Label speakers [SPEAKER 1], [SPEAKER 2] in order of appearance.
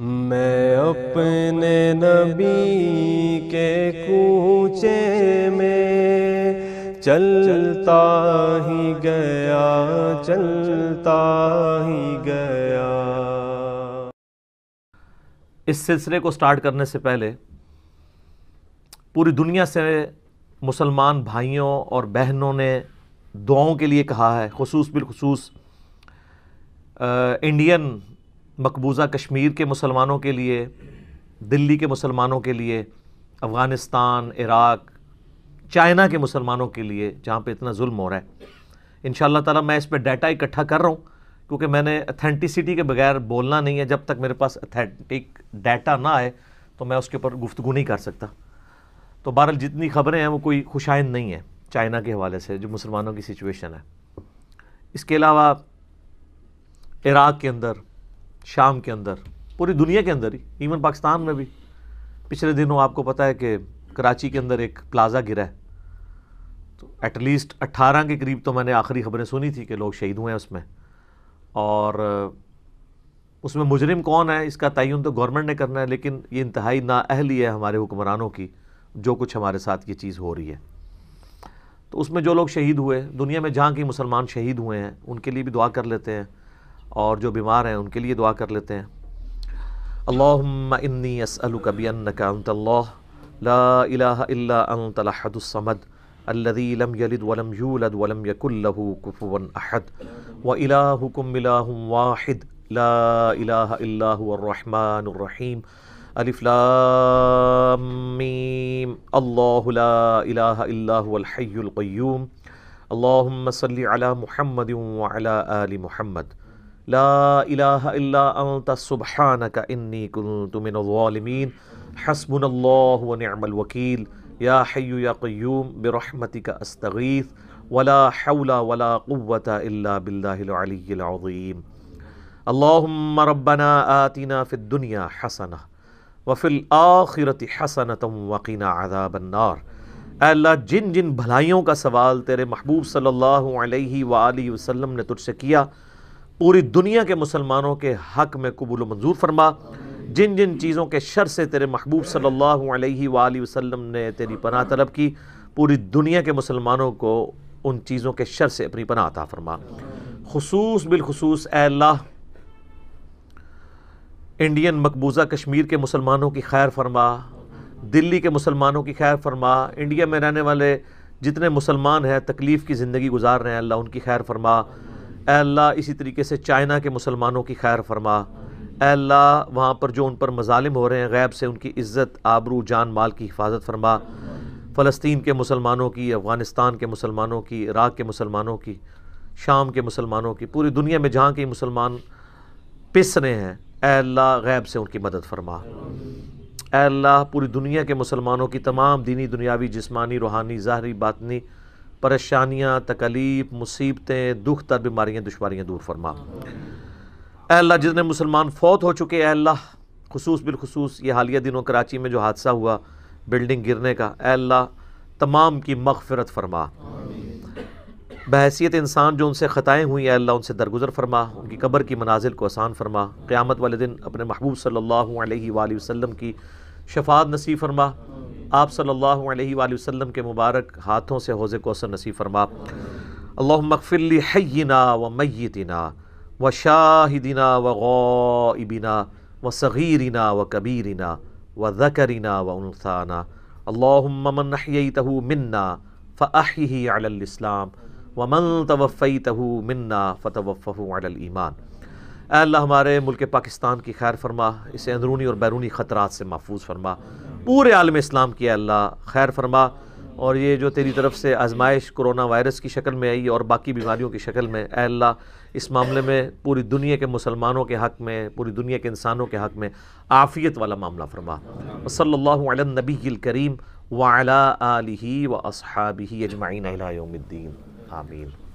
[SPEAKER 1] मैं अपने नबी के कूचे में चलता ही गया चलता ही गया इस सिलसिले को स्टार्ट करने से पहले पूरी दुनिया से मुसलमान भाइयों और बहनों ने दुआओं के लिए कहा है खसूस बिलखसूस इंडियन मकबूज़ा कश्मीर के मुसलमानों के लिए दिल्ली के मुसलमानों के लिए अफ़गानिस्तान इराक़ चाइना के मुसलमानों के लिए जहाँ पे इतना जुल्म हो रहा है इन तला मैं इस पर डाटा इकट्ठा कर रहा हूँ क्योंकि मैंने अथेंटिसिटी के बगैर बोलना नहीं है जब तक मेरे पास अथेंटिक डाटा ना आए तो मैं उसके ऊपर गुफ्तु नहीं कर सकता तो बहरहाल जितनी खबरें हैं वो कोई खुशाइन नहीं है चाइना के हवाले से जो मुसलमानों की सिचुएशन है इसके अलावा इराक़ के अंदर शाम के अंदर पूरी दुनिया के अंदर ही इवन पाकिस्तान में भी पिछले दिनों आपको पता है कि कराची के अंदर एक प्लाजा गिरा है तो एटलीस्ट 18 के करीब तो मैंने आखिरी खबरें सुनी थी कि लोग शहीद हुए हैं उसमें और उसमें मुजरिम कौन है इसका तयन तो गवर्नमेंट ने करना है लेकिन ये इंतहाई ना अहली है हमारे हुक्मरानों की जो कुछ हमारे साथ ये चीज़ हो रही है तो उसमें जो लोग शहीद हुए दुनिया में जहाँ के मुसलमान शहीद हुए हैं उनके लिए भी दुआ कर लेते हैं और जो बीमार हैं उनके लिए दुआ कर लेते हैं अल्लाम इन्नी असलू कबी अनकाउंतल्ला अल्लाहदुलसमद الذي لم يلد ولم يولد ولم يكن له كفوا أحد وإلهكم إله واحد لا إله إلا هو الرحمن الرحيم ألف لام ميم الله لا إله إلا هو الحي القيوم اللهم صل على محمد وعلى آل محمد ला इलाहान का इन्नी तुमिनमीन हसबनल्लामलवकील या हयू या क्यूम बरहमती का अस्तगीफ़ वला हौला वला क़ुवत इल्ला बिल्लाहिलअलीम अल्लाहुम्म रब्बना आतिना फ़िद दुनिया हसना वफ़िल आखिरत हसनत वकीना आदाबन्नार अल्लाह जिन जिन भलाइयों का सवाल तेरे महबूब सल्लल्लाहु अलैहि वसल्लम ने तुझसे किया पूरी दुनिया के मुसलमानों के हक में कबूल मंजूर फरमा जिन जिन चीज़ों के शर से तेरे महबूब सल्लल्लाहु अलैहि वसल्लम ने तेरी पनाह तलब की पूरी दुनिया के मुसलमानों को उन चीज़ों के शर से अपनी पनाह अता फरमा खसूस बिलखसूस अल्लाह इंडियन मकबूजा कश्मीर के मुसलमानों की खैर फरमा दिल्ली के मुसलमानों की खैर फरमा इंडिया में रहने वाले जितने मुसलमान हैं तकलीफ़ की ज़िंदगी गुजार रहे हैं अल्लाह उनकी खैर फरमा अल्लाह इसी तरीके से चाइना के मुसलमानों की खैर फरमा अल्लाह वहाँ पर जो उन पर मजालिम हो रहे हैं गैब से उनकी इज़्ज़त आबरू जान माल की हिफाजत फरमा फ़लस्तीन के मुसलमानों की अफ़गानिस्तान के मुसलमानों की इराक़ के मुसलमानों की शाम के मुसलमानों की पूरी दुनिया में जहाँ के मुसलमान पिस रहे हैं अल्लाह गैब से उनकी मदद फरमा अल्लाह पूरी दुनिया के मुसलमानों की तमाम दीनी दुनियावी जिस्मानी रूहानी ज़ाहरी बातनी परेशानियाँ तकलीफ़ मुसीबतें दुख तर बीमारियाँ दुशारियाँ दूर फरमा अल्लाह जितने मुसलमान फौत हो चुके हैं अल्लाह खसूस बिलखसूस ये हालिया दिनों कराची में जो हादसा हुआ बिल्डिंग गिरने का अल्लाह तमाम की मगफरत फरमा बहसीत इंसान जो उनसे ख़ताएँ हुई अल्लाह उनसे दरगुजर फरमा उनकी कबर की मनाजिल को आसान फरमा क़्यामत वाले दिन अपने महबूब सल्ला वसम की शफात नसीब फरमा आप सल्लल्लाहु अलैहि वसल्लम के मुबारक हाथों से हौज़ कौसर नसीब फरमा अल्लाह मकफिली हैना व मैतना व शाहिदिना व गबिना व सगीरना व कबीरना व ज़करना व उनसाना अल्लामन तहु मन्ना फ़ाही अलस्लाम व मन तवफ़ी तहु मन्ना फ़तवफ़ अलईमान अल्लाह हमारे मुल्क पाकिस्तान की खैर फरमा इसे अंदरूनी और बैरूनी ख़तरा से महफूज फरमा पूरे आलम इस्लाम की अल्लाह खैर फरमा और ये जो तेरी तरफ से आजमाइश कोरोना वायरस की शक्ल में आई और बाकी बीमारियों की शक्ल में अल्लाह इस मामले में पूरी दुनिया के मुसलमानों के हक़ में पूरी दुनिया के इंसानों के हक़ में आफ़ियत वाला मामला फरमा सल्ला नबी करीम वाला आलि व अबी अजमाइन आमीन